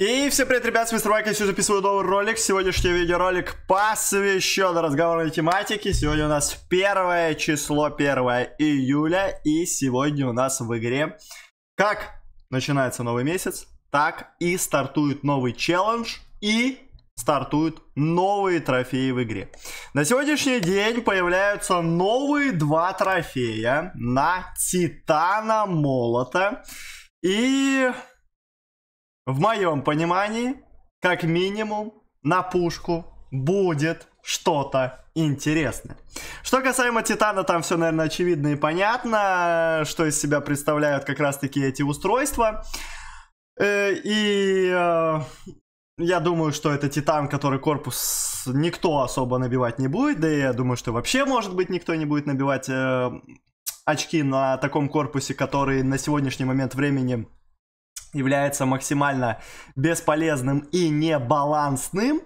И всем привет, ребят, с мистер Майк, я сегодня записываю новый ролик. Сегодняшний видеоролик посвящен разговорной тематике. Сегодня у нас первое число, 1 июля, и сегодня у нас в игре как начинается новый месяц, так и стартует новый челлендж, и стартуют новые трофеи в игре. На сегодняшний день появляются новые два трофея на Титана Молота. И в моем понимании, как минимум, на пушку будет что-то интересное. Что касаемо Титана, там все, наверное, очевидно и понятно, что из себя представляют как раз-таки эти устройства. Э, и э, я думаю, что это Титан, который корпус никто особо набивать не будет, да и я думаю, что вообще, может быть, никто не будет набивать э, очки на таком корпусе, который на сегодняшний момент времени является максимально бесполезным и небалансным.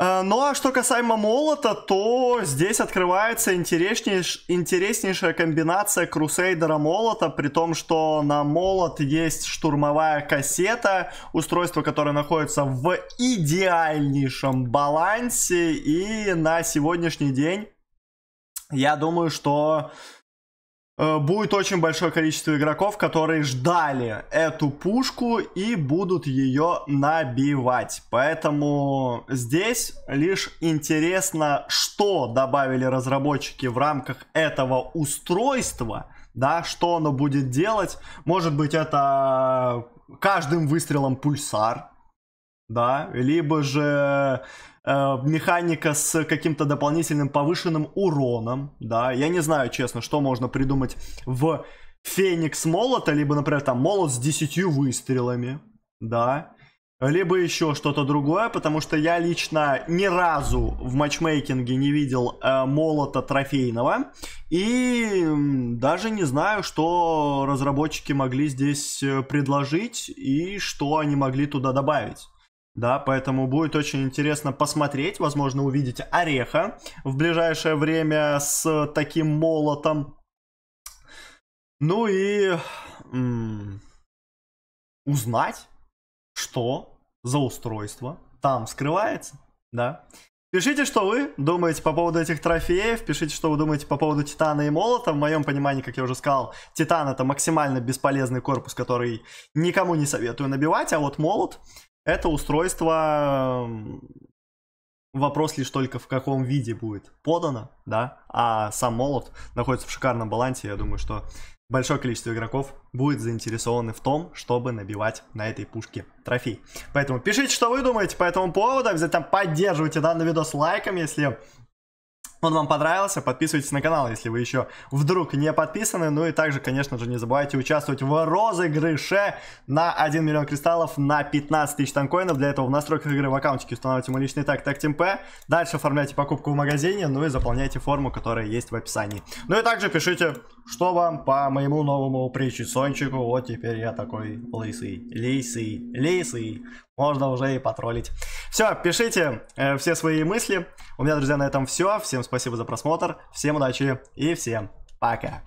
Э, ну а что касаемо молота, то здесь открывается интереснейш... интереснейшая комбинация Крусейдера молота, при том, что на молот есть штурмовая кассета, устройство, которое находится в идеальнейшем балансе, и на сегодняшний день я думаю, что Э, будет очень большое количество игроков, которые ждали эту пушку и будут ее набивать. Поэтому здесь лишь интересно, что добавили разработчики в рамках этого устройства, да, что оно будет делать. Может быть, это каждым выстрелом пульсар, да, либо же э, механика с каким-то дополнительным повышенным уроном, да, я не знаю, честно, что можно придумать в Феникс молота, либо, например, там молот с 10 выстрелами, да, либо еще что-то другое, потому что я лично ни разу в матчмейкинге не видел э, молота трофейного, и даже не знаю, что разработчики могли здесь э, предложить и что они могли туда добавить. Да, поэтому будет очень интересно посмотреть, возможно, увидеть Ореха в ближайшее время с таким молотом. Ну и м- узнать, что за устройство там скрывается, да. Пишите, что вы думаете по поводу этих трофеев, пишите, что вы думаете по поводу Титана и Молота. В моем понимании, как я уже сказал, Титан это максимально бесполезный корпус, который никому не советую набивать, а вот Молот это устройство, вопрос лишь только в каком виде будет подано, да, а сам молот находится в шикарном балансе, я думаю, что большое количество игроков будет заинтересованы в том, чтобы набивать на этой пушке трофей. Поэтому пишите, что вы думаете по этому поводу, обязательно поддерживайте данный видос лайком, если он вам понравился, подписывайтесь на канал, если вы еще вдруг не подписаны. Ну и также, конечно же, не забывайте участвовать в розыгрыше на 1 миллион кристаллов на 15 тысяч танкоинов. Для этого в настройках игры в аккаунтике устанавливайте мой личный так TagTimP. Дальше оформляйте покупку в магазине, ну и заполняйте форму, которая есть в описании. Ну и также пишите, что вам по моему новому причесончику. Вот теперь я такой лысый, лисый, лисый. Можно уже и потроллить. Все, пишите э, все свои мысли. У меня, друзья, на этом все. Всем спасибо за просмотр, всем удачи и всем пока.